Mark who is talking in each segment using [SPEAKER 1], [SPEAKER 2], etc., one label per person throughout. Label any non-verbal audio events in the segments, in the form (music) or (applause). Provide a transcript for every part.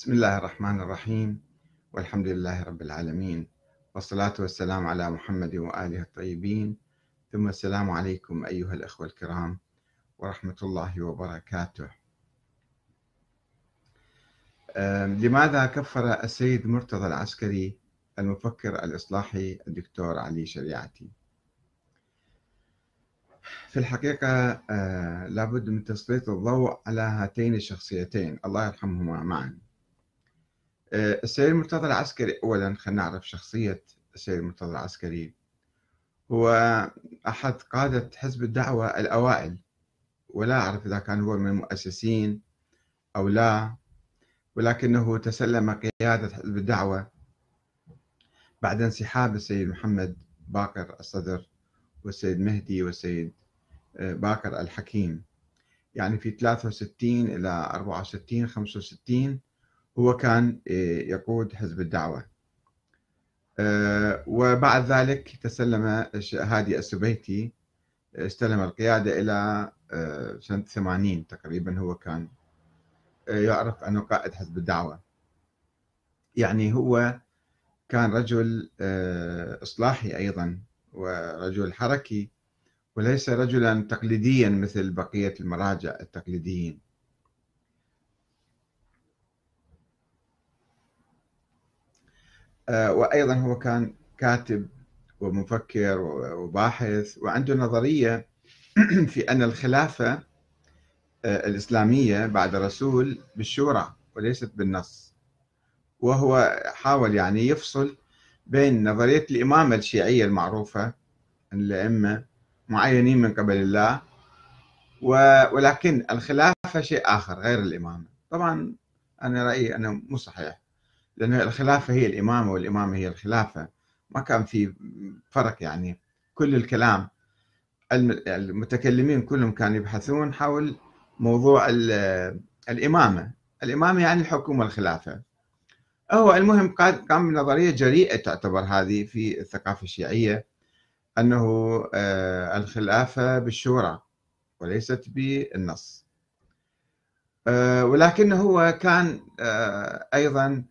[SPEAKER 1] بسم الله الرحمن الرحيم والحمد لله رب العالمين والصلاة والسلام على محمد وآله الطيبين ثم السلام عليكم أيها الأخوة الكرام ورحمة الله وبركاته لماذا كفر السيد مرتضى العسكري المفكر الإصلاحي الدكتور علي شريعتي في الحقيقة آه، لابد من تسليط الضوء على هاتين الشخصيتين الله يرحمهما معاً آه، السيد المرتضى العسكري أولا خلينا نعرف شخصية السيد المرتضى العسكري هو أحد قادة حزب الدعوة الأوائل ولا أعرف إذا كان هو من المؤسسين أو لا ولكنه تسلم قيادة حزب الدعوة بعد انسحاب السيد محمد باقر الصدر والسيد مهدي والسيد آه، باقر الحكيم يعني في 63 إلى 64 65 هو كان آه، يقود حزب الدعوة آه، وبعد ذلك تسلم هادي السبيتي آه، استلم القيادة إلى سنة 80 تقريبا هو كان يعرف أنه قائد حزب الدعوة يعني هو كان رجل إصلاحي أيضا ورجل حركي وليس رجلا تقليديا مثل بقية المراجع التقليديين آه، وايضا هو كان كاتب ومفكر وباحث وعنده نظريه (clears throat) في ان الخلافه آه، الاسلاميه بعد الرسول بالشورى وليست بالنص وهو حاول يعني يفصل بين نظريه الامامه الشيعيه المعروفه ان الائمه معينين من قبل الله ولكن الخلافه شيء اخر غير الامامه طبعا انا رايي انه مو صحيح لأن الخلافة هي الإمامة والإمامة هي الخلافة ما كان في فرق يعني كل الكلام المتكلمين كلهم كانوا يبحثون حول موضوع الإمامة الإمامة يعني الحكومة والخلافة هو المهم قام بنظرية جريئة تعتبر هذه في الثقافة الشيعية أنه آه، الخلافة بالشورى وليست بالنص آه، ولكن هو كان آه، أيضا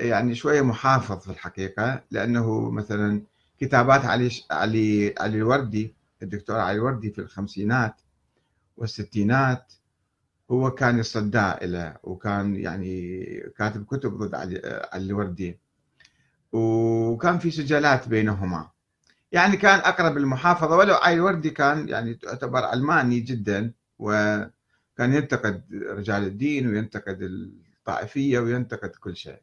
[SPEAKER 1] يعني شويه محافظ في الحقيقه لانه مثلا كتابات علي علي علي الوردي الدكتور علي الوردي في الخمسينات والستينات هو كان يصدى إلى وكان يعني كاتب كتب ضد علي الوردي وكان في سجلات بينهما يعني كان اقرب المحافظه ولو علي الوردي كان يعني تعتبر علماني جدا وكان ينتقد رجال الدين وينتقد الطائفيه وينتقد كل شيء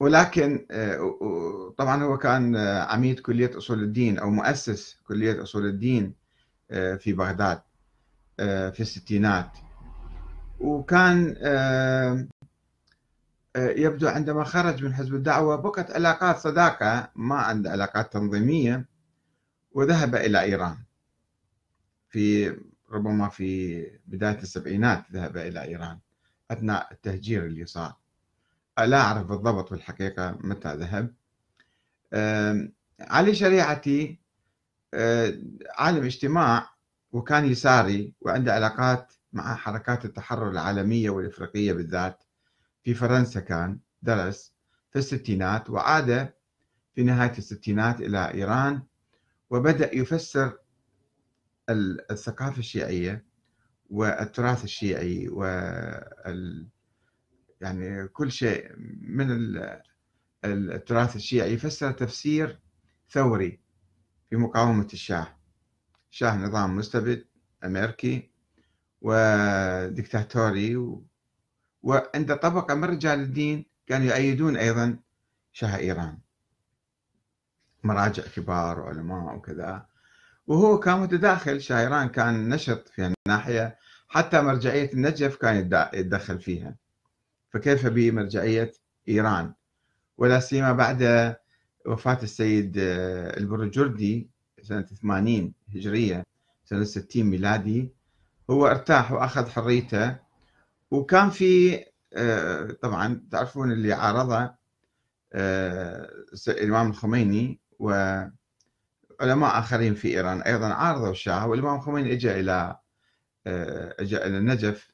[SPEAKER 1] ولكن آه، طبعا هو كان آه، عميد كلية أصول الدين أو مؤسس كلية أصول الدين آه، في بغداد في الستينات وكان يبدو عندما خرج من حزب الدعوة بقت علاقات صداقة ما عند علاقات تنظيمية وذهب إلى إيران في ربما في بداية السبعينات ذهب إلى إيران أثناء التهجير اللي صار لا أعرف بالضبط بالحقيقة متى ذهب علي شريعتي آه، عالم اجتماع وكان يساري وعنده علاقات مع حركات التحرر العالمية والإفريقية بالذات في فرنسا كان درس في الستينات وعاد في نهاية الستينات إلى إيران وبدأ يفسر الثقافة الشيعية والتراث الشيعي وال يعني كل شيء من التراث الشيعي فسر تفسير ثوري في مقاومة الشاه شاه نظام مستبد أمريكي وديكتاتوري و... وعند طبقة من رجال الدين كانوا يؤيدون أيضا شاه إيران مراجع كبار وعلماء وكذا وهو كان متداخل شاه إيران كان نشط في الناحية حتى مرجعية النجف كان يتدخل فيها فكيف بمرجعية إيران ولا سيما بعد وفاة السيد آه، البرجردي سنة 80 هجرية سنة 60 ميلادي هو ارتاح وأخذ حريته وكان في آه، طبعا تعرفون اللي عارضه آه، الإمام الخميني و علماء آخرين في إيران أيضا عارضوا الشاه والإمام الخميني اجى إلى اجى إلى النجف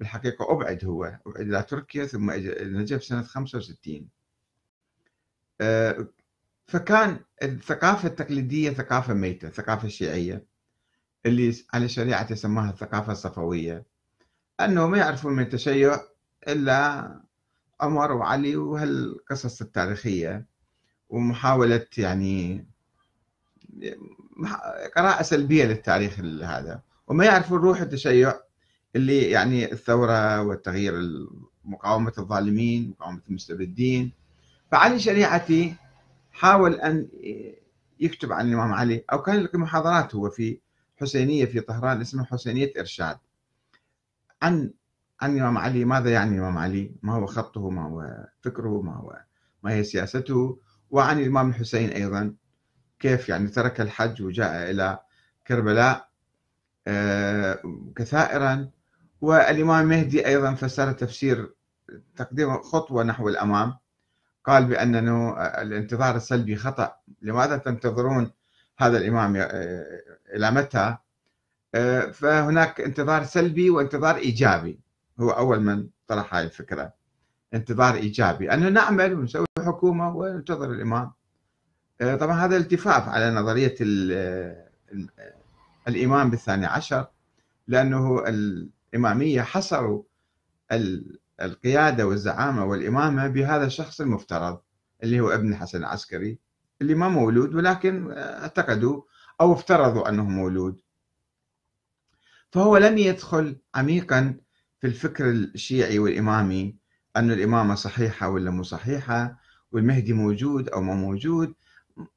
[SPEAKER 1] بالحقيقة أبعد هو أبعد إلى تركيا ثم النجف سنة 65 آه، فكان الثقافة التقليدية ثقافة ميتة ثقافة شيعية اللي على شريعة يسموها الثقافة الصفوية أنه ما يعرفون من التشيع إلا عمر وعلي وهالقصص التاريخية ومحاولة يعني قراءة سلبية للتاريخ هذا وما يعرفون روح التشيع اللي يعني الثوره والتغيير مقاومه الظالمين مقاومه المستبدين فعلي شريعتي حاول ان يكتب عن الامام علي او كان يلقي محاضرات هو في حسينيه في طهران اسمها حسينيه ارشاد عن عن الامام علي ماذا يعني الامام علي ما هو خطه ما هو فكره ما هو ما هي سياسته وعن الامام الحسين ايضا كيف يعني ترك الحج وجاء الى كربلاء آه، كثائرا والإمام مهدي أيضا فسر تفسير تقديم خطوة نحو الأمام قال بأن الانتظار السلبي خطأ لماذا تنتظرون هذا الإمام إلى متى آه، فهناك انتظار سلبي وانتظار إيجابي هو أول من طرح هذه الفكرة انتظار إيجابي أنه نعمل ونسوي حكومة وننتظر الإمام آه، طبعا هذا التفاف على نظرية آه، الإمام بالثاني عشر لأنه الإمامية حصروا القيادة والزعامة والإمامة بهذا الشخص المفترض اللي هو ابن حسن العسكري اللي ما مولود ولكن آه، اعتقدوا أو افترضوا أنه مولود فهو لم يدخل عميقا في الفكر الشيعي والإمامي أن الإمامة صحيحة ولا مو صحيحة والمهدي موجود أو ما موجود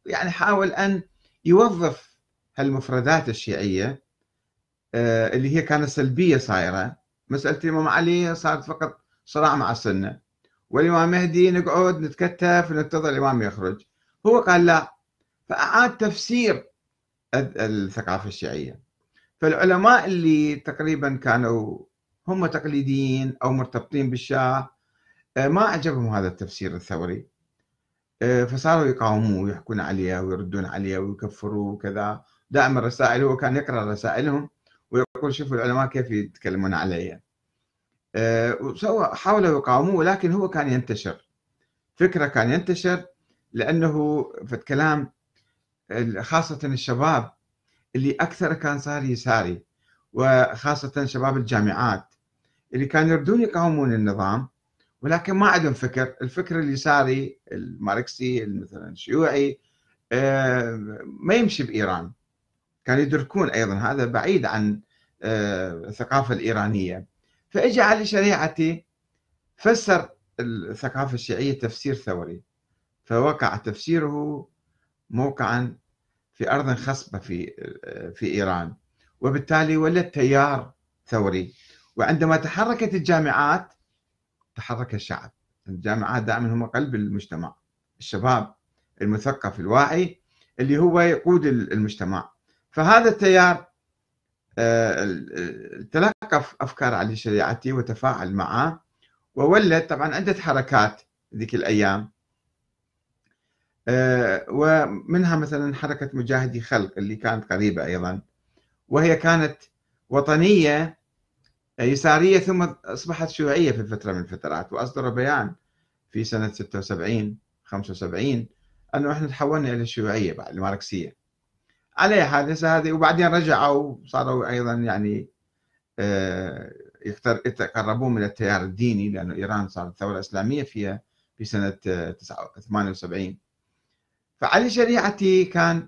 [SPEAKER 1] يعني حاول أن يوظف هالمفردات الشيعية آه، اللي هي كانت سلبيه صايره مساله الامام علي صارت فقط صراع مع السنه والامام مهدي نقعد نتكتف وننتظر الامام يخرج هو قال لا فاعاد تفسير الثقافه الشيعيه فالعلماء اللي تقريبا كانوا هم تقليديين او مرتبطين بالشاه ما أعجبهم هذا التفسير الثوري آه، فصاروا يقاوموه ويحكون عليه ويردون عليه ويكفروه وكذا دائما رسائل هو كان يقرا رسائلهم ويقول شوفوا العلماء كيف يتكلمون علي آه، حاولوا يقاوموه ولكن هو كان ينتشر فكرة كان ينتشر لأنه في الكلام خاصة الشباب اللي أكثر كان صار يساري وخاصة شباب الجامعات اللي كانوا يردون يقاومون النظام ولكن ما عندهم فكر الفكر اليساري الماركسي مثلا الشيوعي آه، ما يمشي بإيران كانوا يدركون أيضا هذا بعيد عن آه، الثقافة الإيرانية فإجى علي شريعتي فسر الثقافة الشيعية تفسير ثوري فوقع تفسيره موقعا في أرض خصبة في آه، في إيران وبالتالي ولد تيار ثوري وعندما تحركت الجامعات تحرك الشعب الجامعات دائما هم قلب المجتمع الشباب المثقف الواعي اللي هو يقود المجتمع فهذا التيار آه، تلقى أفكار علي شريعتي وتفاعل معه وولد طبعا عدة حركات ذيك الأيام آه، ومنها مثلا حركة مجاهدي خلق اللي كانت قريبة أيضا وهي كانت وطنية آه، يسارية ثم أصبحت شيوعية في فترة من الفترات وأصدر بيان في سنة 76 75 أنه إحنا تحولنا إلى الشيوعية بعد الماركسية عليها حادثة هذه وبعدين رجعوا صاروا أيضا يعني آه، يتقربون من التيار الديني لأنه إيران صارت ثورة إسلامية فيها في سنة 78 آه، فعلي شريعتي كان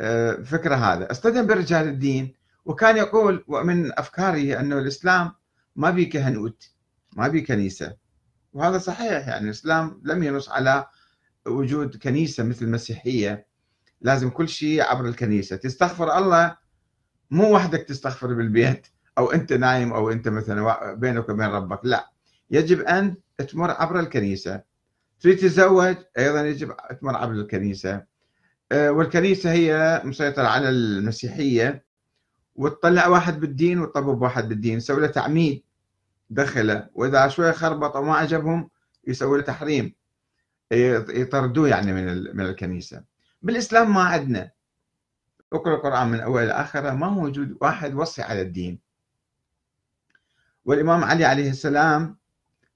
[SPEAKER 1] آه، فكرة هذا اصطدم برجال الدين وكان يقول ومن أفكاره أنه الإسلام ما بي كهنوت ما بي كنيسة وهذا صحيح يعني الإسلام لم ينص على وجود كنيسة مثل المسيحية لازم كل شيء عبر الكنيسة تستغفر الله مو وحدك تستغفر بالبيت أو أنت نايم أو أنت مثلا بينك وبين ربك لا يجب أن تمر عبر الكنيسة تريد تتزوج أيضا يجب تمر عبر الكنيسة آه، والكنيسة هي مسيطرة على المسيحية وتطلع واحد بالدين وتطبب واحد بالدين سوي له تعميد دخله وإذا شوية خربط وما عجبهم يسوي له تحريم يطردوه يعني من من الكنيسه. بالإسلام ما عندنا اقرأ القرآن من أول لاخره ما هو موجود واحد وصي على الدين والإمام علي عليه السلام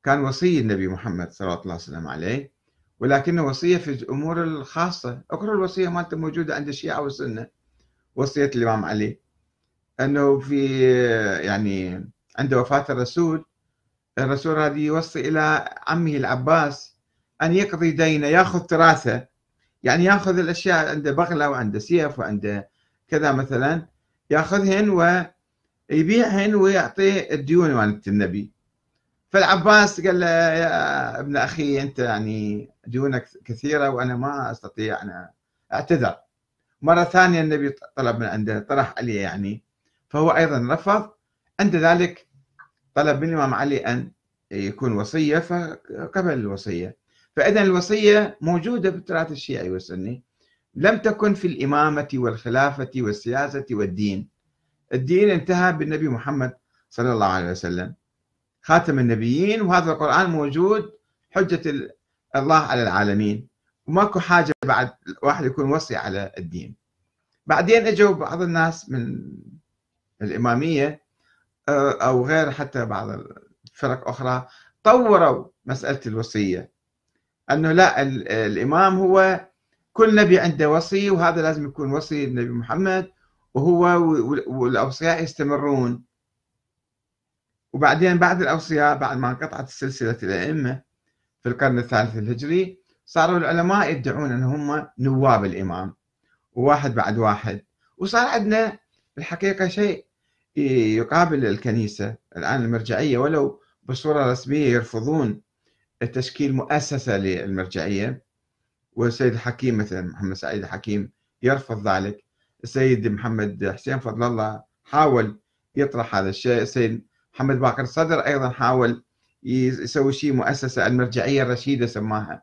[SPEAKER 1] كان وصي النبي محمد صلى الله عليه وسلم عليه ولكنه وصية في الأمور الخاصة اقرأ الوصية مالته موجودة عند الشيعة والسنة وصية الإمام علي أنه في يعني عند وفاة الرسول الرسول هذه يوصي إلى عمه العباس أن يقضي دينه يأخذ تراثه يعني ياخذ الاشياء عنده بغله وعنده سيف وعنده كذا مثلا ياخذهن ويبيعهن ويعطي الديون مالت النبي فالعباس قال له يا ابن اخي انت يعني ديونك كثيره وانا ما استطيع انا اعتذر مره ثانيه النبي طلب من عنده طرح عليه يعني فهو ايضا رفض عند ذلك طلب من الامام علي ان يكون وصيه فقبل الوصيه فإذا الوصية موجودة في التراث الشيعي والسني لم تكن في الإمامة والخلافة والسياسة والدين الدين انتهى بالنبي محمد صلى الله عليه وسلم خاتم النبيين وهذا القرآن موجود حجة الله على العالمين وماكو حاجة بعد واحد يكون وصي على الدين بعدين اجوا بعض الناس من الإمامية أو غير حتى بعض الفرق أخرى طوروا مسألة الوصية انه لا الامام هو كل نبي عنده وصي وهذا لازم يكون وصي النبي محمد وهو والاوصياء يستمرون وبعدين بعد الاوصياء بعد ما انقطعت سلسله الائمه في القرن الثالث الهجري صاروا العلماء يدعون ان هم نواب الامام وواحد بعد واحد وصار عندنا الحقيقه شيء يقابل الكنيسه الان المرجعيه ولو بصوره رسميه يرفضون تشكيل مؤسسة للمرجعية والسيد الحكيم مثلا محمد سعيد الحكيم يرفض ذلك السيد محمد حسين فضل الله حاول يطرح هذا الشيء السيد محمد باقر الصدر أيضا حاول يسوي شيء مؤسسة المرجعية الرشيدة سماها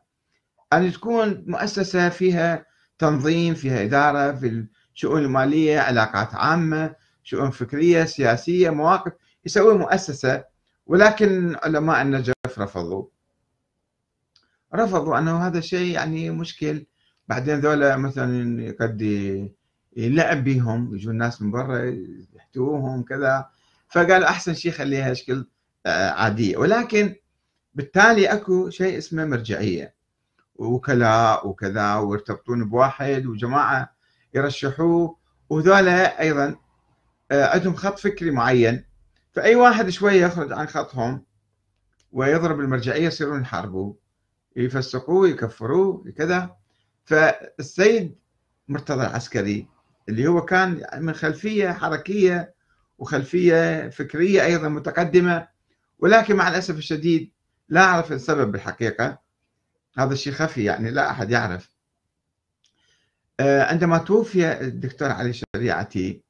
[SPEAKER 1] أن تكون مؤسسة فيها تنظيم فيها إدارة في الشؤون المالية علاقات عامة شؤون فكرية سياسية مواقف يسوي مؤسسة ولكن علماء النجف رفضوا رفضوا انه هذا الشيء يعني مشكل بعدين ذولا مثلا قد يلعب بيهم يجوا الناس من برا يحتوهم كذا فقال احسن شيء خليها شكل آه، عاديه ولكن بالتالي اكو شيء اسمه مرجعيه وكلاء وكذا ويرتبطون بواحد وجماعه يرشحوه وذولا ايضا آه، عندهم خط فكري معين فاي واحد شويه يخرج عن خطهم ويضرب المرجعيه يصيرون يحاربوه يفسقوه يكفروه كذا فالسيد مرتضى العسكري اللي هو كان من خلفيه حركيه وخلفيه فكريه ايضا متقدمه ولكن مع الاسف الشديد لا اعرف السبب بالحقيقه هذا الشيء خفي يعني لا احد يعرف آه، عندما توفي الدكتور علي شريعتي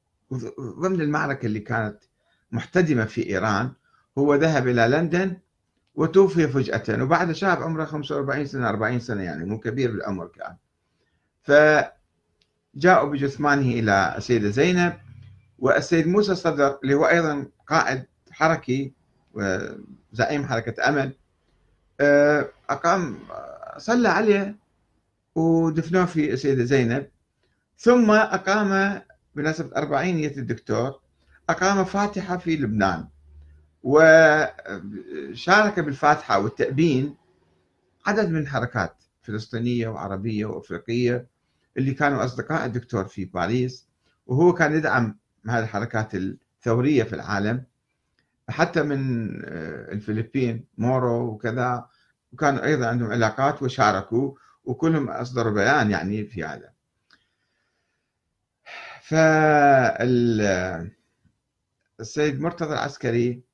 [SPEAKER 1] ضمن المعركه اللي كانت محتدمه في ايران هو ذهب الى لندن وتوفي فجأة وبعد شاب عمره 45 سنة 40 سنة يعني مو كبير بالعمر كان فجاءوا بجثمانه إلى السيدة زينب والسيد موسى صدر اللي هو أيضا قائد حركي وزعيم حركة أمل آه، أقام آه، صلى عليه ودفنوه في السيدة زينب ثم أقام بمناسبة أربعينية الدكتور أقام فاتحة في لبنان وشارك بالفاتحة والتأبين عدد من حركات فلسطينية وعربية وأفريقية اللي كانوا أصدقاء الدكتور في باريس وهو كان يدعم هذه الحركات الثورية في العالم حتى من آه، الفلبين مورو وكذا وكانوا أيضا عندهم علاقات وشاركوا وكلهم أصدروا بيان يعني في هذا فالسيد آه، مرتضى العسكري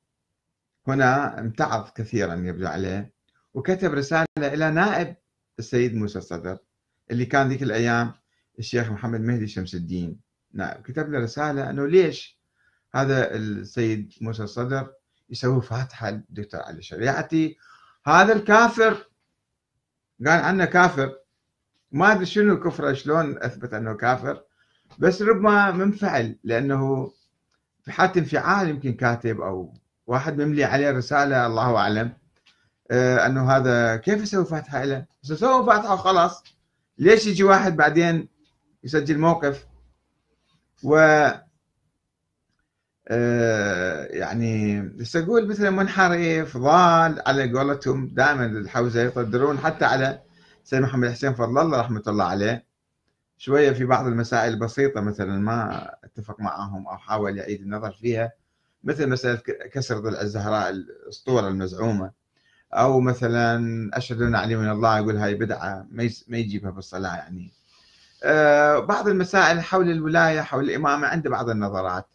[SPEAKER 1] هنا امتعض كثيرا يبدو عليه وكتب رسالة إلى نائب السيد موسى الصدر اللي كان ذيك الأيام الشيخ محمد مهدي شمس الدين نائب نعم، كتب له رسالة أنه ليش هذا السيد موسى الصدر يسوي فاتحة للدكتور علي شريعتي هذا الكافر قال عنه كافر ما أدري شنو كفره شلون أثبت أنه كافر بس ربما منفعل لأنه في حالة انفعال يمكن كاتب أو واحد مملي عليه رساله الله اعلم آه، انه هذا كيف يسوي فاتحه له؟ بس سووا فاتحه وخلاص ليش يجي واحد بعدين يسجل موقف و آه، يعني بس اقول مثلا منحرف ضال على قولتهم دائما الحوزه يقدرون حتى على سيد محمد حسين فضل الله رحمه الله عليه شويه في بعض المسائل البسيطه مثلا ما اتفق معهم او حاول يعيد النظر فيها مثل مساله كسر ضلع الزهراء الاسطوره المزعومه او مثلا اشهد ان علي من الله يقول هاي بدعه ما يجيبها في الصلاه يعني آه، بعض المسائل حول الولايه حول الامامه عنده بعض النظرات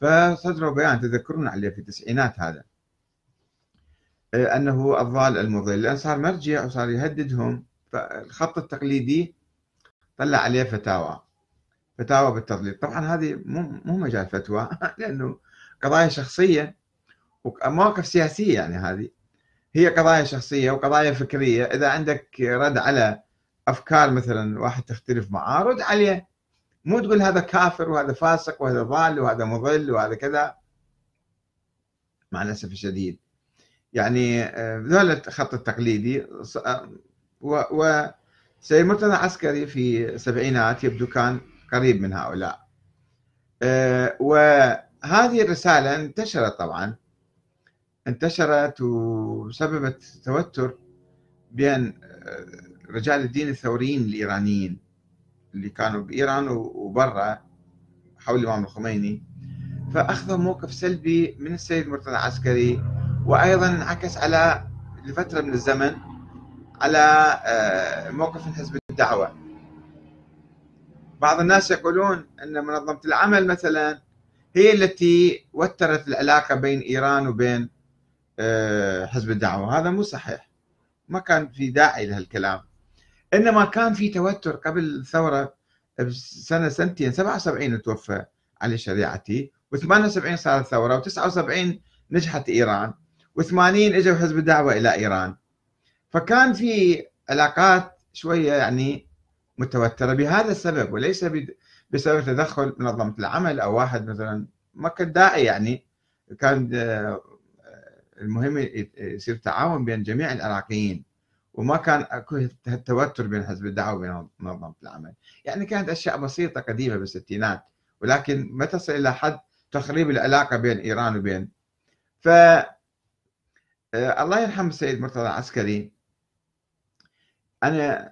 [SPEAKER 1] فصدروا بيان تذكرون عليه في التسعينات هذا آه، انه الضال المضل لان صار مرجع وصار يهددهم فالخط التقليدي طلع عليه فتاوى فتاوى بالتضليل طبعا هذه مو مو مجال فتوى (laughs) لانه قضايا شخصيه ومواقف سياسيه يعني هذه هي قضايا شخصيه وقضايا فكريه اذا عندك رد على افكار مثلا واحد تختلف معاه رد عليه مو تقول هذا كافر وهذا فاسق وهذا ضال وهذا مضل وهذا كذا مع الاسف الشديد يعني آه، ذول الخط التقليدي آه، و, و سيد مرتضى عسكري في السبعينات يبدو كان قريب من هؤلاء آه، وهذه الرسالة انتشرت طبعا انتشرت وسببت توتر بين آه، رجال الدين الثوريين الإيرانيين اللي كانوا بإيران وبرا حول الإمام الخميني فأخذوا موقف سلبي من السيد مرتضى العسكري وأيضا انعكس على لفترة من الزمن على آه، موقف حزب الدعوة بعض الناس يقولون ان منظمه العمل مثلا هي التي وترت العلاقه بين ايران وبين آه، حزب الدعوه هذا مو صحيح ما كان في داعي لهالكلام انما كان في توتر قبل الثوره بسنه سنتين 77 توفى علي شريعتي و78 صارت الثوره و79 نجحت ايران و80 اجوا حزب الدعوه الى ايران فكان في علاقات شويه يعني متوترة بهذا السبب وليس بسبب تدخل منظمة العمل أو واحد مثلا ما كان داعي يعني كان آه، المهم يصير تعاون بين جميع العراقيين وما كان اكو التوتر بين حزب الدعوه وبين منظمه العمل، يعني كانت اشياء بسيطه قديمه بالستينات ولكن ما تصل الى حد تخريب العلاقه بين ايران وبين ف آه، الله يرحم السيد مرتضى العسكري انا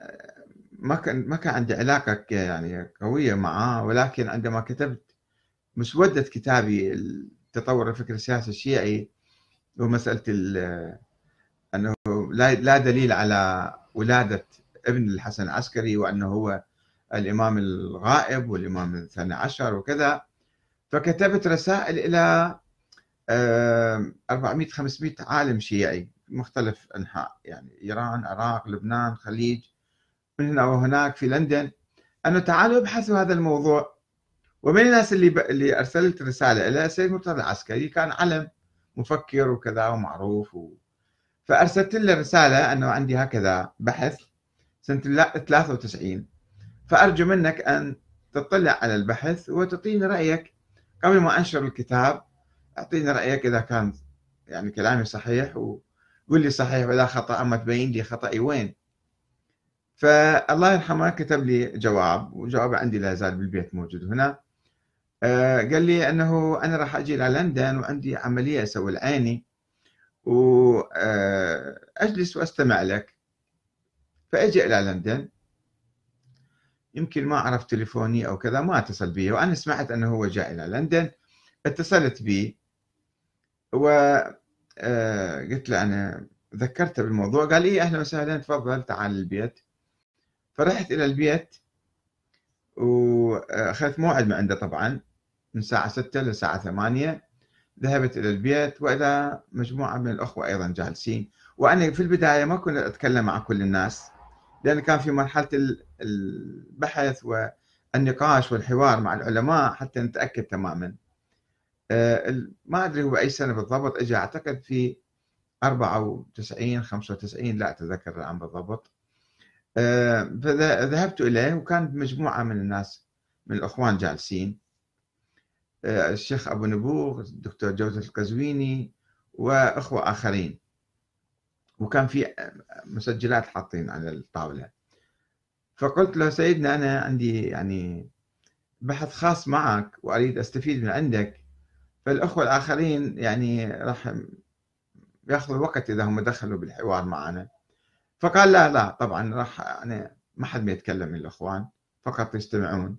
[SPEAKER 1] ما كان ما كان عندي علاقة يعني قوية معاه ولكن عندما كتبت مسودة كتابي التطور الفكر السياسي الشيعي ومسألة أنه لا دليل على ولادة ابن الحسن العسكري وأنه هو الإمام الغائب والإمام الثاني عشر وكذا فكتبت رسائل إلى 400 500 عالم شيعي مختلف أنحاء يعني إيران العراق، لبنان خليج من هنا وهناك في لندن انه تعالوا ابحثوا هذا الموضوع ومن الناس اللي ب... اللي ارسلت رساله له السيد مرتضى العسكري كان علم مفكر وكذا ومعروف و... فارسلت له رساله انه عندي هكذا بحث سنه 93 فارجو منك ان تطلع على البحث وتعطيني رايك قبل ما انشر الكتاب اعطيني رايك اذا كان يعني كلامي صحيح وقول لي صحيح ولا خطا اما تبين لي خطاي وين فالله يرحمه كتب لي جواب وجواب عندي لا زال بالبيت موجود هنا آه، قال لي انه انا راح اجي الى لندن وعندي عمليه اسوي لعيني واجلس آه، واستمع لك فاجي الى لندن يمكن ما عرف تليفوني او كذا ما اتصل بي وانا سمعت انه هو جاء الى لندن اتصلت بي و آه، قلت له انا ذكرته بالموضوع قال لي إيه، اهلا وسهلا تفضل تعال البيت فرحت إلى البيت وأخذت موعد من عنده طبعا من الساعة 6 للساعة 8 ذهبت إلى البيت وإلى مجموعة من الأخوة أيضا جالسين وأنا في البداية ما كنت أتكلم مع كل الناس لأن كان في مرحلة البحث والنقاش والحوار مع العلماء حتى نتأكد تماما آه، ما أدري هو أي سنة بالضبط أجي أعتقد في 94 95 لا أتذكر الآن بالضبط فذهبت إليه وكانت مجموعة من الناس من الأخوان جالسين الشيخ أبو نبوغ الدكتور جوزف القزويني وأخوة آخرين وكان في مسجلات حاطين على الطاولة فقلت له سيدنا أنا عندي يعني بحث خاص معك وأريد أستفيد من عندك فالأخوة الآخرين يعني راح ياخذوا وقت إذا هم دخلوا بالحوار معنا فقال لا لا طبعا راح يعني ما حد بيتكلم من الاخوان فقط يستمعون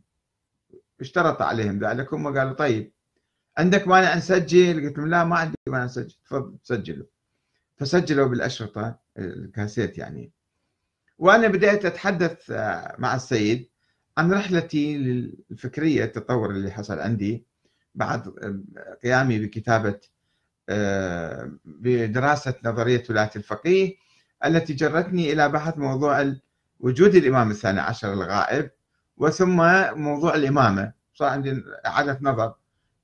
[SPEAKER 1] اشترط عليهم ذلك هم قالوا طيب عندك مانع نسجل؟ قلت لهم لا ما عندي مانع نسجل تفضل سجلوا فسجلوا بالاشرطه الكاسيت يعني وانا بديت اتحدث مع السيد عن رحلتي الفكريه التطور اللي حصل عندي بعد قيامي بكتابه آه، بدراسه نظريه ولايه الفقيه التي جرتني إلى بحث موضوع وجود الإمام الثاني عشر الغائب وثم موضوع الإمامة صار عندي إعادة نظر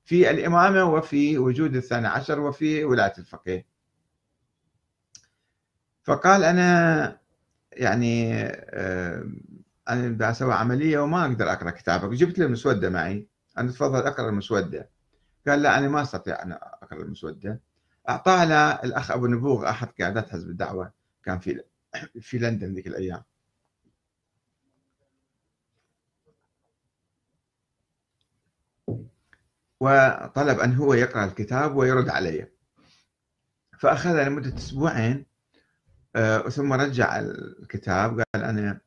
[SPEAKER 1] في الإمامة وفي وجود الثاني عشر وفي ولاية الفقيه فقال أنا يعني آه، أنا اسوي عملية وما أقدر أقرأ كتابك جبت له المسودة معي أنا تفضل أقرأ المسودة قال لا أنا ما أستطيع أن أقرأ المسودة أعطاها الأخ أبو نبوغ أحد قيادات حزب الدعوة كان في في لندن ذيك الايام وطلب أن هو يقرأ الكتاب ويرد علي فأخذ لمدة أسبوعين آه، ثم رجع الكتاب قال أنا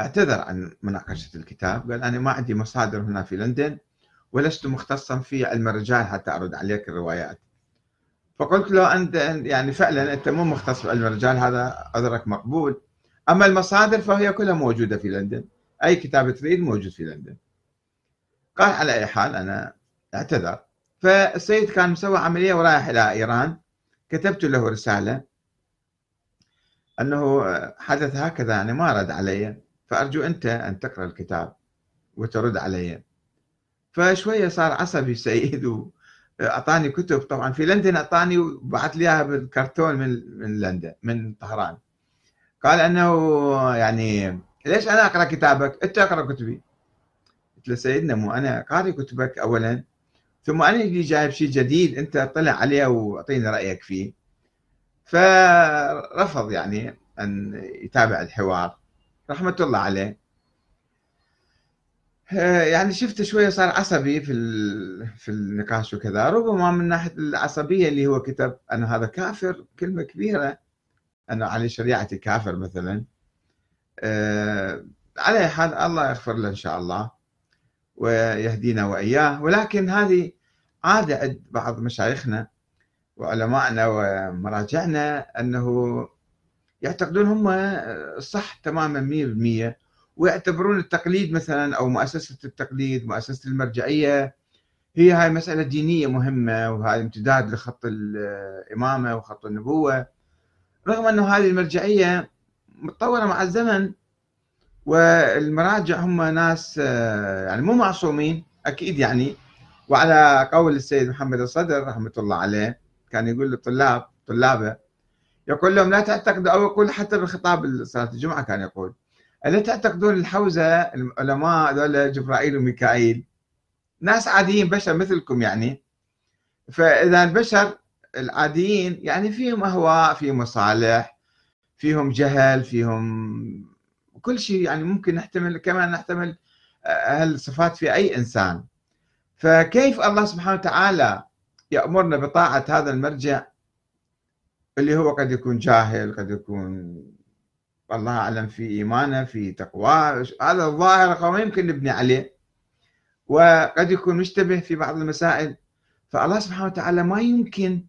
[SPEAKER 1] اعتذر عن مناقشة الكتاب قال أنا ما عندي مصادر هنا في لندن ولست مختصا في علم الرجال حتى أرد عليك الروايات فقلت له انت يعني فعلا انت مو مختص في علم الرجال هذا عذرك مقبول اما المصادر فهي كلها موجوده في لندن اي كتاب تريد موجود في لندن قال على اي حال انا اعتذر فالسيد كان مسوي عمليه ورايح الى ايران كتبت له رساله انه حدث هكذا يعني ما رد علي فارجو انت ان تقرا الكتاب وترد علي فشويه صار عصبي السيد و... اعطاني كتب طبعا في لندن اعطاني وبعث لي اياها بالكرتون من من لندن من طهران قال انه يعني ليش انا اقرا كتابك؟ انت اقرا كتبي. قلت له سيدنا مو انا قاري كتبك اولا ثم انا اللي جايب شيء جديد انت اطلع عليه واعطيني رايك فيه. فرفض يعني ان يتابع الحوار رحمه الله عليه آه، يعني شفت شويه صار عصبي في في النقاش وكذا ربما من ناحيه العصبيه اللي هو كتب انا هذا كافر كلمه كبيره انا على شريعتي كافر مثلا أه... على حال الله يغفر له ان شاء الله ويهدينا واياه ولكن هذه عاده عند بعض مشايخنا وعلمائنا ومراجعنا انه يعتقدون هم صح تماما 100% ويعتبرون التقليد مثلا او مؤسسه التقليد مؤسسه المرجعيه هي هاي مساله دينيه مهمه وهذا امتداد لخط الامامه وخط النبوه رغم انه هذه المرجعيه متطوره مع الزمن والمراجع هم ناس آه، يعني مو معصومين اكيد يعني وعلى قول السيد محمد الصدر رحمه الله عليه كان يقول للطلاب طلابه يقول لهم لا تعتقدوا او يقول حتى بالخطاب صلاه الجمعه كان يقول الا تعتقدون الحوزه العلماء هذول جبرائيل وميكائيل ناس عاديين بشر مثلكم يعني فاذا البشر العاديين يعني فيهم اهواء فيهم مصالح فيهم جهل فيهم كل شيء يعني ممكن نحتمل كما نحتمل هالصفات آه، في اي انسان فكيف الله سبحانه وتعالى يامرنا بطاعه هذا المرجع اللي هو قد يكون جاهل قد يكون الله اعلم في ايمانه في تقواه هذا الظاهر ما يمكن نبني عليه وقد يكون مشتبه في بعض المسائل فالله سبحانه وتعالى ما يمكن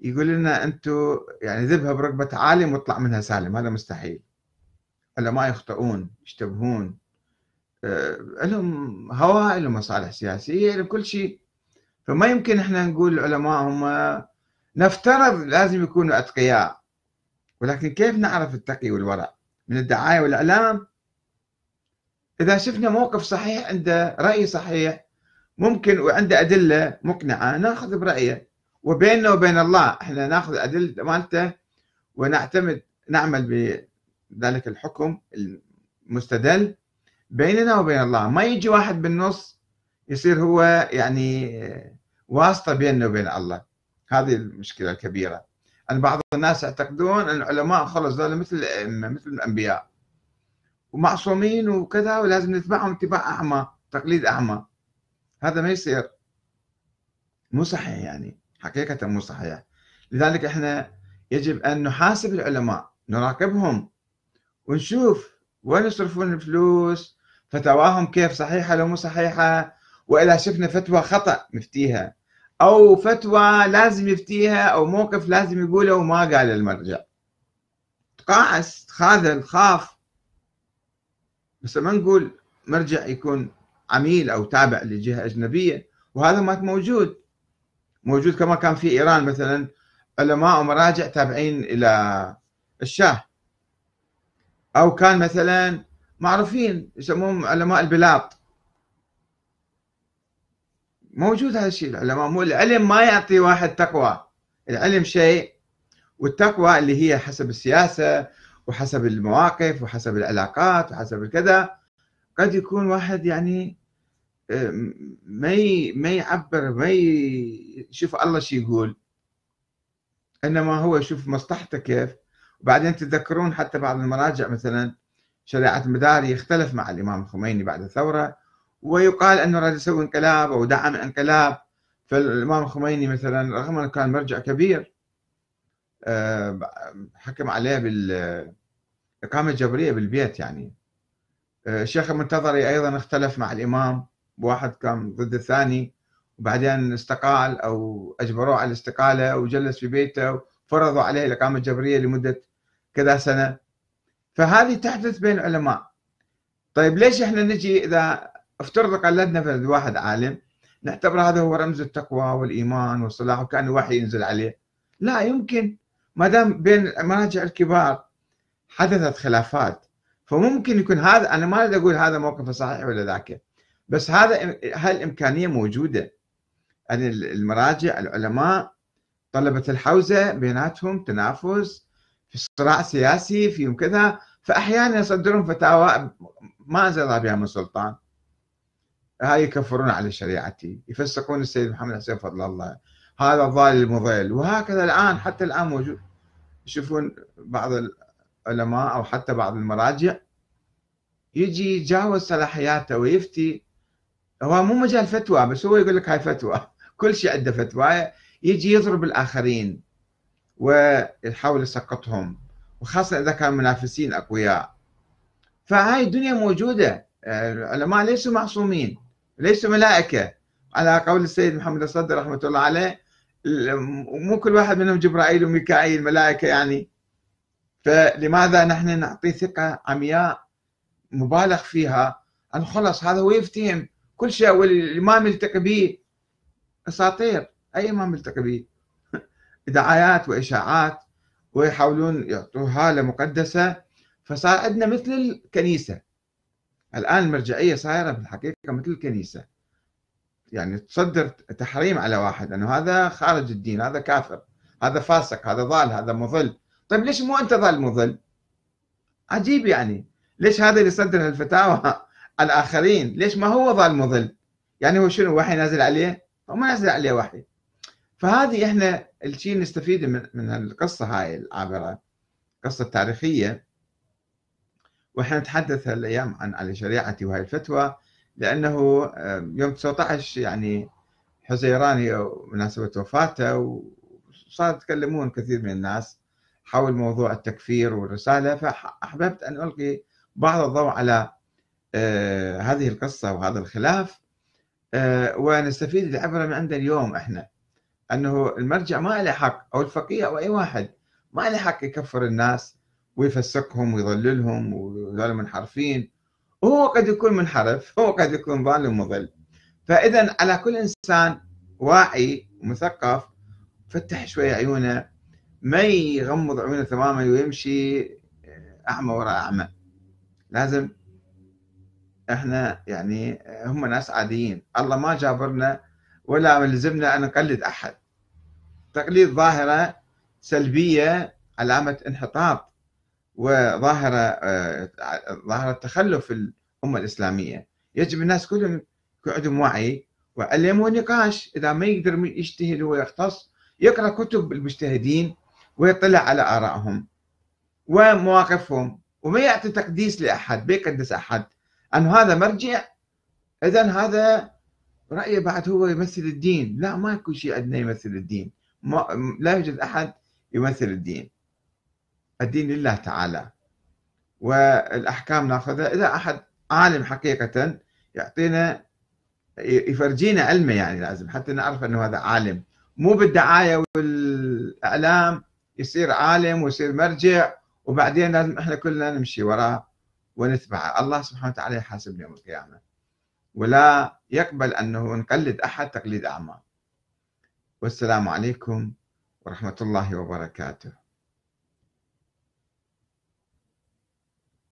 [SPEAKER 1] يقول لنا انتم يعني ذبها بركبه عالم واطلع منها سالم هذا مستحيل العلماء يخطئون يشتبهون آه، لهم هواء لهم مصالح سياسيه لهم كل شيء فما يمكن احنا نقول العلماء هم نفترض لازم يكونوا اتقياء ولكن كيف نعرف التقي والورع من الدعاية والإعلام إذا شفنا موقف صحيح عنده رأي صحيح ممكن وعنده أدلة مقنعة ناخذ برأيه وبيننا وبين الله احنا ناخذ أدلة مالته ونعتمد نعمل بذلك الحكم المستدل بيننا وبين الله ما يجي واحد بالنص يصير هو يعني واسطة بيننا وبين الله هذه المشكلة الكبيرة أن بعض الناس يعتقدون أن العلماء خلص ذولا مثل الأئمة مثل الأنبياء ومعصومين وكذا ولازم نتبعهم اتباع أعمى تقليد أعمى هذا ما يصير مو صحيح يعني حقيقة مو صحيح لذلك احنا يجب أن نحاسب العلماء نراقبهم ونشوف وين يصرفون الفلوس فتواهم كيف صحيحة لو مو صحيحة وإذا شفنا فتوى خطأ نفتيها او فتوى لازم يفتيها او موقف لازم يقوله وما قال المرجع تقاعس تخاذل خاف بس ما نقول مرجع يكون عميل او تابع لجهه اجنبيه وهذا ما موجود موجود كما كان في ايران مثلا علماء ومراجع تابعين الى الشاه او كان مثلا معروفين يسموهم علماء البلاط موجود هالشيء العلماء مو العلم ما يعطي واحد تقوى العلم شيء والتقوى اللي هي حسب السياسه وحسب المواقف وحسب العلاقات وحسب الكذا قد يكون واحد يعني آه، ما ما يعبر ما يشوف الله شو يقول انما هو يشوف مصلحته كيف وبعدين تتذكرون حتى بعض المراجع مثلا شريعه المداري اختلف مع الامام الخميني بعد الثوره ويقال انه راد يسوي انقلاب او دعم انقلاب فالامام الخميني مثلا رغم انه كان مرجع كبير آه، حكم عليه بالاقامه الجبريه بالبيت يعني آه، الشيخ المنتظري ايضا اختلف مع الامام واحد كان ضد الثاني وبعدين استقال او اجبروه على الاستقاله وجلس في بيته وفرضوا عليه الاقامه الجبريه لمده كذا سنه فهذه تحدث بين العلماء طيب ليش احنا نجي اذا افترض قال لنا واحد عالم نعتبر هذا هو رمز التقوى والإيمان والصلاح وكان الوحي ينزل عليه لا يمكن ما دام بين المراجع الكبار حدثت خلافات فممكن يكون هذا أنا ما أريد أقول هذا موقف صحيح ولا ذاك بس هذا هالإمكانية موجودة يعني أن المراجع العلماء طلبة الحوزة بيناتهم تنافس في صراع سياسي في كذا فأحيانا يصدرون فتاوى ما أنزل بها من سلطان هاي يكفرون على شريعتي يفسقون السيد محمد حسين فضل الله هذا الضال المضل وهكذا الآن حتى الآن موجود يشوفون بعض العلماء أو حتى بعض المراجع يجي يتجاوز صلاحياته ويفتي هو مو مجال فتوى بس هو يقول لك هاي فتوى (laughs) كل شيء عنده فتوى يجي يضرب الآخرين ويحاول يسقطهم وخاصة إذا كانوا منافسين أقوياء فهاي الدنيا موجودة العلماء ليسوا معصومين ليسوا ملائكة على قول السيد محمد الصدر رحمة الله عليه مو كل واحد منهم جبرائيل وميكائيل ملائكة يعني فلماذا نحن نعطي ثقة عمياء مبالغ فيها أن خلص هذا هو يفتهم كل شيء والإمام يلتقي به أساطير أي إمام يلتقي به (laughs) دعايات وإشاعات ويحاولون يعطوها لمقدسة فصار عندنا مثل الكنيسة الآن المرجعية صايرة في الحقيقة مثل الكنيسة يعني تصدر تحريم على واحد أنه هذا خارج الدين هذا كافر هذا فاسق هذا ضال هذا مضل طيب ليش مو أنت ضال مضل عجيب يعني ليش هذا اللي يصدر الفتاوى (laughs) الآخرين ليش ما هو ضال مضل يعني هو شنو وحي نازل عليه هو ما نازل عليه وحي فهذه احنا الشيء نستفيد من من القصه هاي العابره القصه التاريخيه نتحدث الايام عن على شريعه وهي الفتوى لانه يوم 19 يعني حزيراني مناسبه وفاته وصار يتكلمون كثير من الناس حول موضوع التكفير والرساله فاحببت ان القي بعض الضوء على آه، هذه القصه وهذا الخلاف آه، ونستفيد العبره من عند اليوم احنا انه المرجع ما له حق او الفقيه او اي واحد ما له حق يكفر الناس ويفسقهم ويضللهم وذول منحرفين وهو قد يكون منحرف هو قد يكون ضال ومضل فاذا على كل انسان واعي مثقف فتح شويه عيونه ما يغمض عيونه تماما ويمشي آه، اعمى وراء اعمى لازم احنا يعني هم ناس عاديين الله ما جابرنا ولا ملزمنا ان نقلد احد تقليد ظاهره سلبيه علامه انحطاط وظاهرة آه، ظاهرة تخلف الأمة الإسلامية يجب الناس كلهم يكون عندهم وعي والعلم والنقاش إذا ما يقدر يجتهد ويختص يقرأ كتب المجتهدين ويطلع على آرائهم ومواقفهم وما يعطي تقديس لأحد بيقدس أحد أنه هذا مرجع إذا هذا رأيه بعد هو يمثل الدين لا ما كل شيء عندنا يمثل الدين ما لا يوجد أحد يمثل الدين الدين لله تعالى والأحكام ناخذها إذا أحد عالم حقيقة يعطينا يفرجينا علمه يعني لازم حتى نعرف أنه هذا عالم مو بالدعاية والإعلام يصير عالم ويصير مرجع وبعدين لازم احنا كلنا نمشي وراه ونتبعه الله سبحانه وتعالى يحاسبنا يوم القيامة ولا يقبل أنه نقلد أحد تقليد أعمى والسلام عليكم ورحمة الله وبركاته